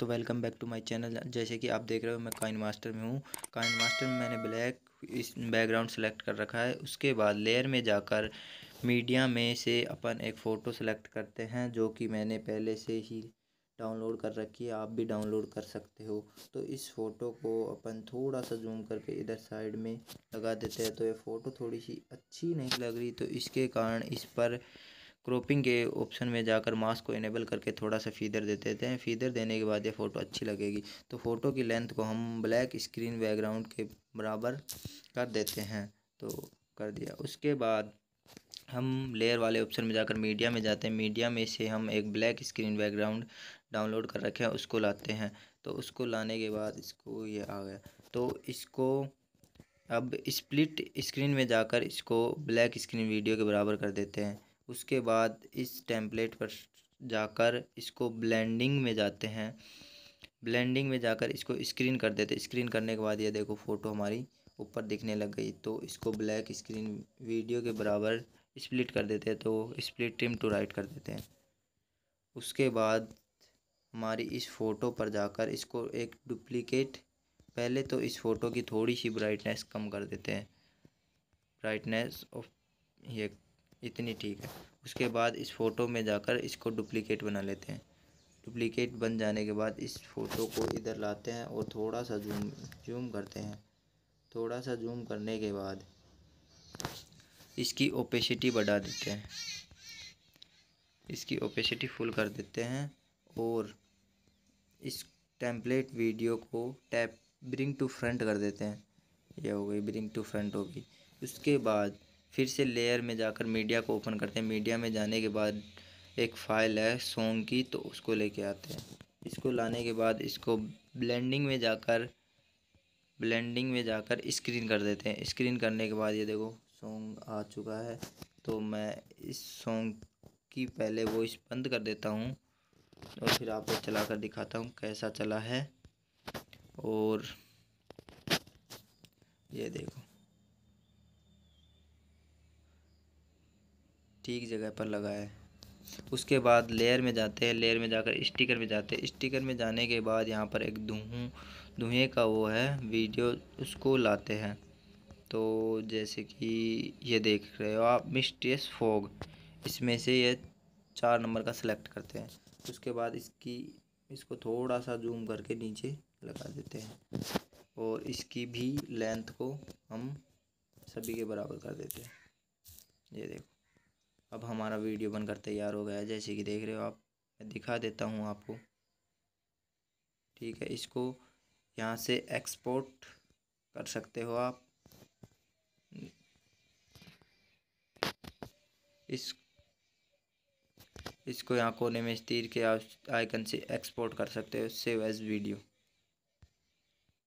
तो welcome back to my channel जैसे कि आप देख रहे हो मैं काइन मास्टर में हूँ काइन मास्टर में मैंने ब्लैक इस बैकग्राउंड सेलेक्ट कर रखा है उसके बाद लेयर में जाकर मीडिया में से अपन एक फ़ोटो सेलेक्ट करते हैं जो कि मैंने पहले से ही डाउनलोड कर रखी है आप भी डाउनलोड कर सकते हो तो इस फ़ोटो को अपन थोड़ा सा जूम करके इधर साइड में लगा देते हैं तो ये फ़ोटो थोड़ी सी अच्छी नहीं लग रही तो इसके कारण इस पर क्रॉपिंग के ऑप्शन में जाकर मास्क को इनेबल करके थोड़ा सा फीदर दे देते हैं फीदर देने के बाद ये फ़ोटो अच्छी लगेगी तो फ़ोटो की लेंथ को हम ब्लैक स्क्रीन बैकग्राउंड के बराबर कर देते हैं तो कर दिया उसके बाद हम लेयर वाले ऑप्शन में जाकर मीडिया में जाते हैं मीडिया में से हम एक ब्लैक स्क्रीन बैकग्राउंड डाउनलोड कर रखे हैं उसको लाते हैं तो उसको लाने के बाद इसको ये आ गया तो इसको अब स्प्लिट स्क्रीन में जाकर इसको ब्लैक स्क्रीन वीडियो के बराबर कर देते हैं उसके बाद इस टेम्पलेट पर जाकर इसको ब्लेंडिंग में जाते हैं ब्लेंडिंग में जाकर इसको स्क्रीन कर देते स्क्रीन करने के बाद ये देखो फ़ोटो हमारी ऊपर दिखने लग गई तो इसको ब्लैक स्क्रीन वीडियो के बराबर स्प्लिट कर देते हैं तो स्प्लिट ट्रिम टू राइट कर देते हैं उसके बाद हमारी इस फ़ोटो पर जाकर इसको एक डुप्लीकेट पहले तो इस फ़ोटो की थोड़ी सी ब्राइटनेस कम कर देते हैं ब्राइटनेस ऑफ ये इतनी ठीक है उसके बाद इस फ़ोटो में जाकर इसको डुप्लीकेट बना लेते हैं डुप्लीकेट बन जाने के बाद इस फ़ोटो को इधर लाते हैं और थोड़ा सा जूम जूम करते हैं थोड़ा सा जूम करने के बाद इसकी ओपेसिटी बढ़ा देते हैं इसकी ओपेसिटी फुल कर देते हैं और इस टेम्पलेट वीडियो को टैप ब्रिंग टू फ्रंट कर देते हैं यह हो गई ब्रिंग टू फ्रंट होगी उसके बाद फिर से लेयर में जाकर मीडिया को ओपन करते हैं मीडिया में जाने के बाद एक फ़ाइल है सॉन्ग की तो उसको लेके आते हैं इसको लाने के बाद इसको ब्लेंडिंग में जाकर ब्लेंडिंग में जाकर स्क्रीन कर देते हैं स्क्रीन करने के बाद ये देखो सॉन्ग आ चुका है तो मैं इस सॉन्ग की पहले वो इस बंद कर देता हूँ और फिर आपको चला कर दिखाता हूँ कैसा चला है और ये देखो ठीक जगह पर लगाए उसके बाद लेयर में जाते हैं लेयर में जाकर स्टिकर में जाते हैं स्टिकर में जाने के बाद यहाँ पर एक धुएँ धुएँ का वो है वीडियो उसको लाते हैं तो जैसे कि ये देख रहे हो आप मिस्ट्रियस फोग इसमें से ये चार नंबर का सिलेक्ट करते हैं उसके बाद इसकी इसको थोड़ा सा जूम करके नीचे लगा देते हैं और इसकी भी लेंथ को हम सभी के बराबर कर देते हैं ये देखो अब हमारा वीडियो बनकर तैयार हो गया जैसे कि देख रहे हो आप मैं दिखा देता हूँ आपको ठीक है इसको यहाँ से एक्सपोर्ट कर सकते हो आप इस इसको यहाँ कोने में इस तीर के आइकन से एक्सपोर्ट कर सकते हो सेव एज वीडियो